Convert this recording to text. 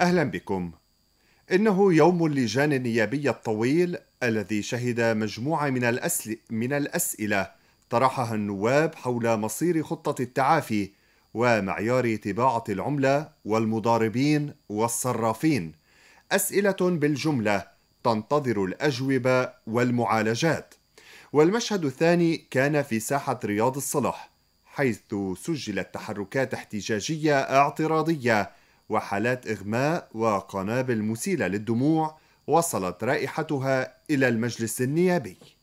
أهلا بكم إنه يوم اللجان النيابية الطويل الذي شهد مجموعة من, الأسل... من الأسئلة طرحها النواب حول مصير خطة التعافي ومعيار طباعة العملة والمضاربين والصرافين أسئلة بالجملة تنتظر الأجوبة والمعالجات والمشهد الثاني كان في ساحة رياض الصلح حيث سجلت تحركات احتجاجية اعتراضية وحالات إغماء وقنابل مسيلة للدموع وصلت رائحتها إلى المجلس النيابي